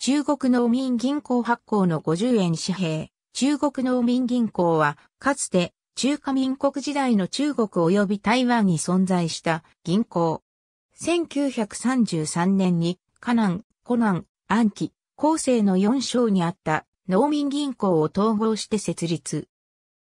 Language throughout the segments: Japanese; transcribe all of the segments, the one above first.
中国農民銀行発行の50円紙幣。中国農民銀行は、かつて中華民国時代の中国及び台湾に存在した銀行。1933年に、河南、湖南、安紀、厚生の4省にあった農民銀行を統合して設立。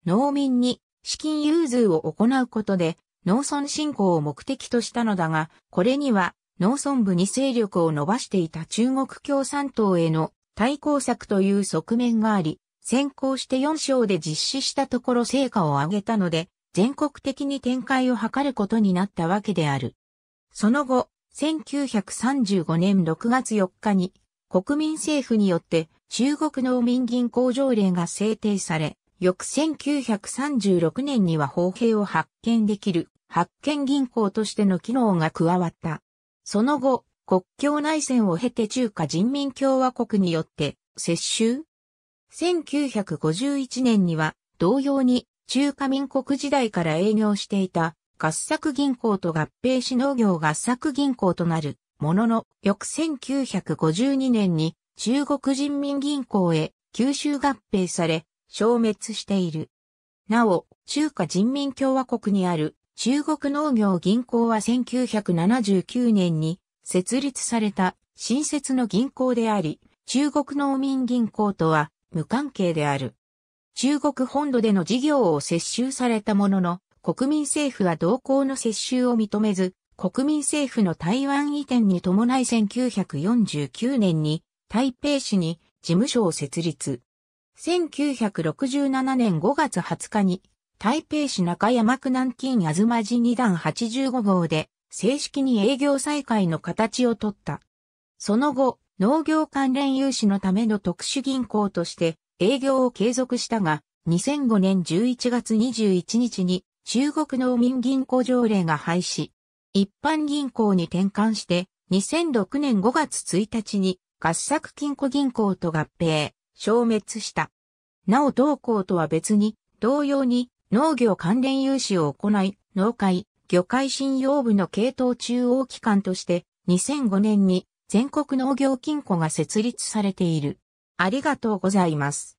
農民に資金融通を行うことで農村振興を目的としたのだが、これには農村部に勢力を伸ばしていた中国共産党への対抗策という側面があり、先行して4章で実施したところ成果を上げたので、全国的に展開を図ることになったわけである。その後、1935年6月4日に国民政府によって中国農民銀行条例が制定され、翌1936年には法幣を発見できる発見銀行としての機能が加わった。その後、国境内戦を経て中華人民共和国によって接収。1951年には同様に中華民国時代から営業していた合作銀行と合併し農業合作銀行となるものの翌1952年に中国人民銀行へ吸収合併され消滅している。なお、中華人民共和国にある中国農業銀行は1979年に設立された新設の銀行であり、中国農民銀行とは無関係である。中国本土での事業を接収されたものの、国民政府は同行の接収を認めず、国民政府の台湾移転に伴い1949年に台北市に事務所を設立。1967年5月20日に台北市中山区南京ま寺二段85号で、正式に営業再開の形をとった。その後、農業関連融資のための特殊銀行として営業を継続したが、2005年11月21日に中国農民銀行条例が廃止。一般銀行に転換して、2006年5月1日に合作金庫銀行と合併、消滅した。なお同行とは別に、同様に農業関連融資を行い、農会、魚介信用部の系統中央機関として、2005年に全国農業金庫が設立されている。ありがとうございます。